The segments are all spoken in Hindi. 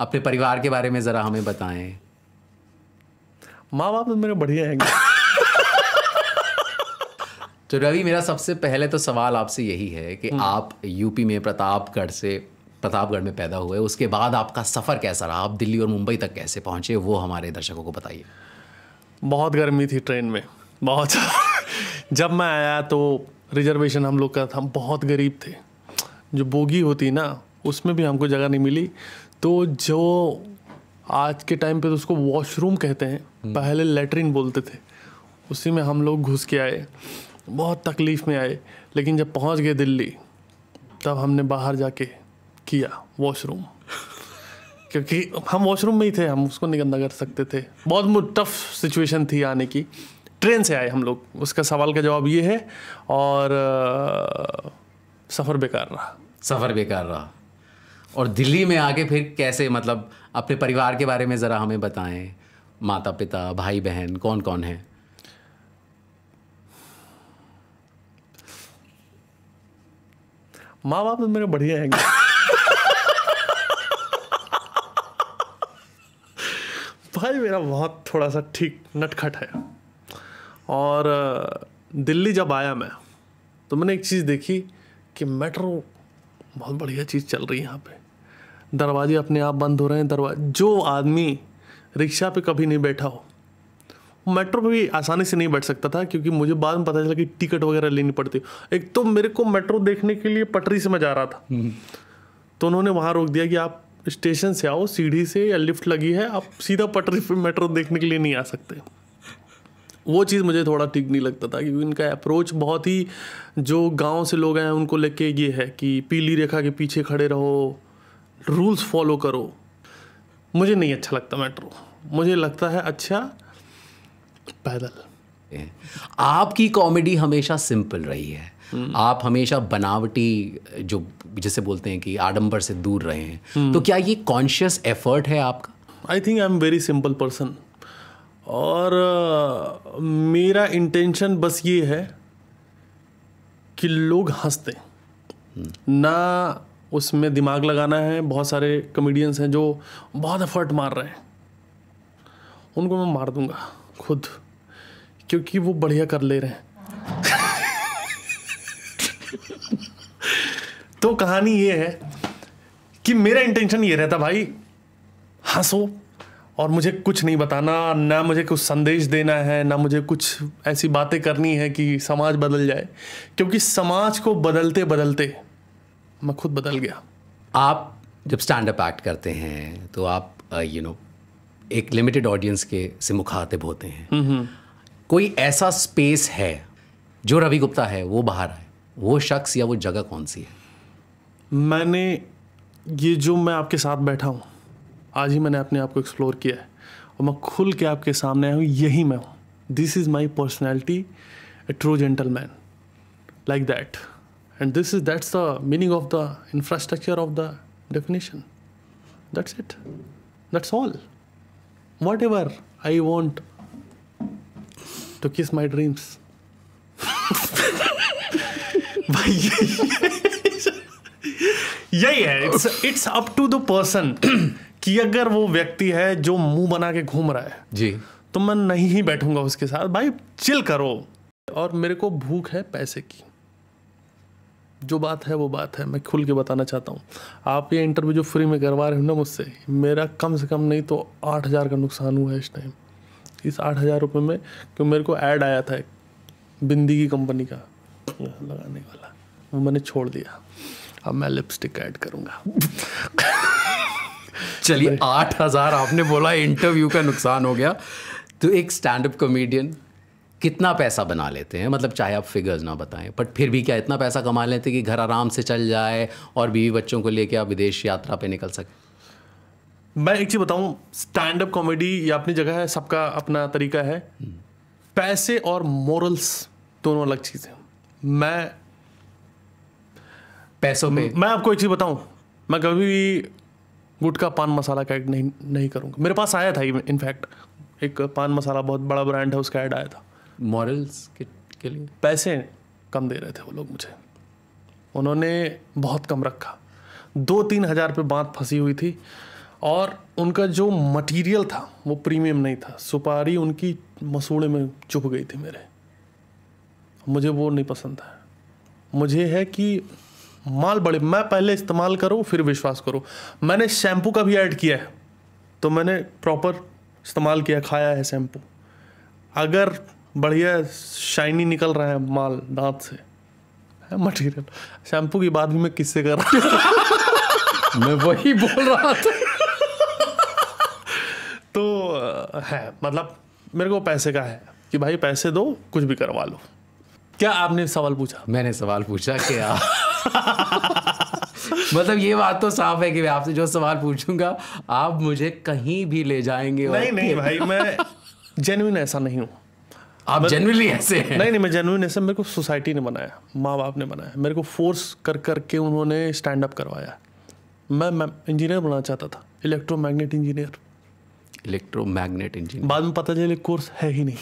अपने परिवार के बारे में ज़रा हमें बताएं माँ बाप तो मेरे बढ़िया हैं तो रवि मेरा सबसे पहले तो सवाल आपसे यही है कि हम्म। आप यूपी में प्रतापगढ़ से प्रतापगढ़ में पैदा हुए उसके बाद आपका सफ़र कैसा रहा आप दिल्ली और मुंबई तक कैसे पहुंचे वो हमारे दर्शकों को बताइए बहुत गर्मी थी ट्रेन में बहुत जब मैं आया तो रिजर्वेशन हम लोग का था हम बहुत गरीब थे जो बोगी होती ना उसमें भी हमको जगह नहीं मिली तो जो आज के टाइम पे तो उसको वॉशरूम कहते हैं हम्म। पहले लेटरिन बोलते थे उसी में हम लोग घुस के आए बहुत तकलीफ़ में आए लेकिन जब पहुंच गए दिल्ली तब हमने बाहर जाके किया वॉशरूम क्योंकि हम वॉशरूम में ही थे हम उसको नहीं गंदा कर सकते थे बहुत टफ सिचुएशन थी आने की ट्रेन से आए हम लोग उसका सवाल का जवाब ये है और सफ़र बेकार रहा सफ़र बेकार रहा और दिल्ली में आके फिर कैसे मतलब अपने परिवार के बारे में ज़रा हमें बताएं माता पिता भाई बहन कौन कौन है माँ बाप तो मेरे बढ़िया हैं भाई मेरा बहुत थोड़ा सा ठीक नटखट है और दिल्ली जब आया मैं तो मैंने एक चीज़ देखी कि मेट्रो बहुत बढ़िया चीज़ चल रही है यहाँ पे दरवाजे अपने आप बंद हो रहे हैं दरवाजे जो आदमी रिक्शा पे कभी नहीं बैठा हो मेट्रो पे भी आसानी से नहीं बैठ सकता था क्योंकि मुझे बाद में पता चला कि टिकट वगैरह लेनी पड़ती एक तो मेरे को मेट्रो देखने के लिए पटरी से मैं जा रहा था हम्म। तो उन्होंने वहाँ रोक दिया कि आप स्टेशन से आओ सीढ़ी से या लिफ्ट लगी है आप सीधा पटरी पे मेट्रो देखने के लिए नहीं आ सकते वो चीज़ मुझे थोड़ा ठीक नहीं लगता था क्योंकि उनका अप्रोच बहुत ही जो गांव से लोग हैं उनको लेके ये है कि पीली रेखा के पीछे खड़े रहो रूल्स फॉलो करो मुझे नहीं अच्छा लगता मेट्रो मुझे लगता है अच्छा पैदल आपकी कॉमेडी हमेशा सिंपल रही है hmm. आप हमेशा बनावटी जो जिसे बोलते हैं कि आडंबर से दूर रहे हैं hmm. तो क्या ये कॉन्शियस एफर्ट है आपका I think I am very simple person और uh, मेरा इंटेंशन बस ये है कि लोग हंसते hmm. ना उसमें दिमाग लगाना है बहुत सारे कमेडियंस हैं जो बहुत एफर्ट मार रहे हैं उनको मैं मार दूंगा खुद क्योंकि वो बढ़िया कर ले रहे हैं तो कहानी ये है कि मेरा इंटेंशन ये रहता भाई हंसो और मुझे कुछ नहीं बताना ना मुझे कुछ संदेश देना है ना मुझे कुछ ऐसी बातें करनी है कि समाज बदल जाए क्योंकि समाज को बदलते बदलते मैं खुद बदल गया आप जब स्टैंड अप एक्ट करते हैं तो आप यू uh, नो एक लिमिटेड ऑडियंस के से मुखातिब होते हैं हम्म, हम्म। कोई ऐसा स्पेस है जो रवि गुप्ता है वो बाहर आए वो शख्स या वो जगह कौन सी है मैंने ये जो मैं आपके साथ बैठा हूँ आज ही मैंने अपने आप को एक्सप्लोर किया है और मैं खुल के आपके सामने आया हूँ यही मैं हूँ this is my personality a true gentleman like that And this is that's the meaning of the infrastructure of the definition. That's it. That's all. Whatever I want to kiss my dreams. यही है it's it's up to the person कि अगर वो व्यक्ति है जो मुंह बना के घूम रहा है जी तो मैं नहीं ही बैठूंगा उसके साथ भाई चिल करो और मेरे को भूख है पैसे की जो बात है वो बात है मैं खुल के बताना चाहता हूँ आप ये इंटरव्यू जो फ्री में करवा रहे हो ना मुझसे मेरा कम से कम नहीं तो आठ हज़ार का नुकसान हुआ है इस टाइम इस आठ हज़ार रुपये में क्यों मेरे को ऐड आया था एक बिंदी की कंपनी का लगाने वाला वो मैंने छोड़ दिया अब मैं लिपस्टिक ऐड करूँगा चलिए आठ हज़ार आपने बोला इंटरव्यू का नुकसान हो गया तो एक स्टैंड अप कॉमेडियन कितना पैसा बना लेते हैं मतलब चाहे आप फिगर्स ना बताएं बट फिर भी क्या इतना पैसा कमा लेते हैं कि घर आराम से चल जाए और बीवी बच्चों को लेके आप विदेश यात्रा पे निकल सकें मैं एक चीज़ बताऊँ स्टैंड अप कॉमेडी या अपनी जगह है सबका अपना तरीका है पैसे और मॉरल्स दोनों अलग चीज़ मैं पैसों में मैं आपको एक चीज़ बताऊं मैं कभी भी का पान मसाला का एड नहीं नहीं करूँगा मेरे पास आया था इनफैक्ट एक पान मसाला बहुत बड़ा ब्रांड है उसका ऐड आया था मॉरल्स के, के लिए पैसे कम दे रहे थे वो लोग मुझे उन्होंने बहुत कम रखा दो तीन हज़ार पे बात फंसी हुई थी और उनका जो मटेरियल था वो प्रीमियम नहीं था सुपारी उनकी मसूड़े में चुप गई थी मेरे मुझे वो नहीं पसंद था मुझे है कि माल बड़े मैं पहले इस्तेमाल करो फिर विश्वास करो मैंने शैम्पू का भी ऐड किया है तो मैंने प्रॉपर इस्तेमाल किया खाया है शैम्पू अगर बढ़िया शाइनी निकल रहा है माल दांत से है मटेरियल शैम्पू की बात भी मैं किससे कर रहा मैं वही बोल रहा था तो है मतलब मेरे को पैसे का है कि भाई पैसे दो कुछ भी करवा लो क्या आपने सवाल पूछा मैंने सवाल पूछा क्या मतलब ये बात तो साफ है कि मैं आपसे जो सवाल पूछूंगा आप मुझे कहीं भी ले जाएंगे नहीं नहीं भाई मैं जेन्यून ऐसा नहीं हूँ आप जनरली ऐसे नहीं नहीं मैं जेनविन ऐसे मेरे को सोसाइटी ने बनाया माँ बाप ने बनाया मेरे को फोर्स कर करके उन्होंने स्टैंड अप करवाया मैं मैं इंजीनियर बनना चाहता था इलेक्ट्रोमैग्नेट इंजीनियर इलेक्ट्रोमैग्नेट इंजीनियर बाद में पता चले कोर्स है ही नहीं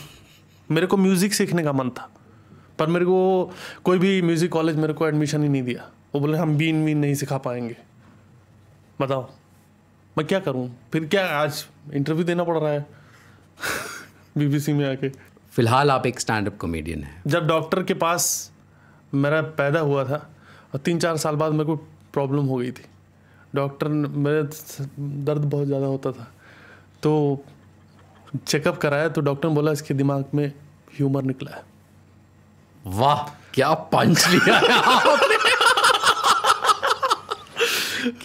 मेरे को म्यूज़िक सीखने का मन था पर मेरे को कोई भी म्यूज़िक कॉलेज मेरे को एडमिशन ही नहीं दिया वो बोले हम बीन वीन नहीं सिखा पाएंगे बताओ मैं क्या करूँ फिर क्या आज इंटरव्यू देना पड़ रहा है बीबीसी में आके फिलहाल आप एक स्टैंड अप कॉमेडियन हैं जब डॉक्टर के पास मेरा पैदा हुआ था और तीन चार साल बाद मेरे को प्रॉब्लम हो गई थी डॉक्टर मेरे दर्द बहुत ज़्यादा होता था तो चेकअप कराया तो डॉक्टर ने बोला इसके दिमाग में ह्यूमर निकला है वाह क्या पंच लिया है आपने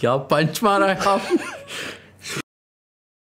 क्या पंच मारा है आपने